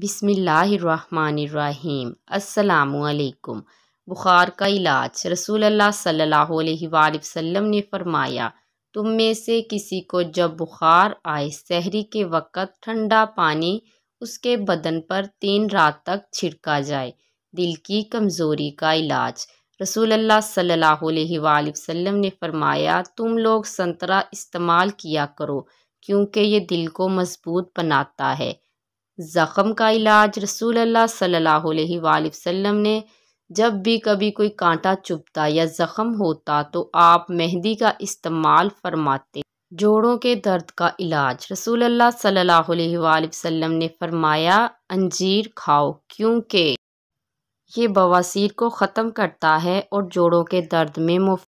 बिसमीम् असलकुम बुखार का इलाज रसूल अल्लाह सल्लल्लाहु अलैहि वसल्लम ने फरमाया तुम में से किसी को जब बुखार आए सहरी के वक़्त ठंडा पानी उसके बदन पर तीन रात तक छिड़का जाए दिल की कमज़ोरी का इलाज रसूल अल्लाह सल्लल्लाहु अलैहि वसल्लम ने फरमाया तुम लोग संतरा इस्तेमाल किया करो क्योंकि ये दिल को मजबूत बनाता है ज़ख़म का इलाज रसूल अल्लाह सल्लल्लाहु अलैहि वसल्लम ने जब भी कभी कोई कांटा चुभता या ज़ख़म होता तो आप मेहंदी का इस्तेमाल फरमाते जोड़ों के दर्द का इलाज रसूल अल्लाह सल्लल्लाहु अलैहि वसल्लम ने फरमाया अंजीर खाओ क्योंकि ये बवासीर को ख़त्म करता है और जोड़ों के दर्द में मुफ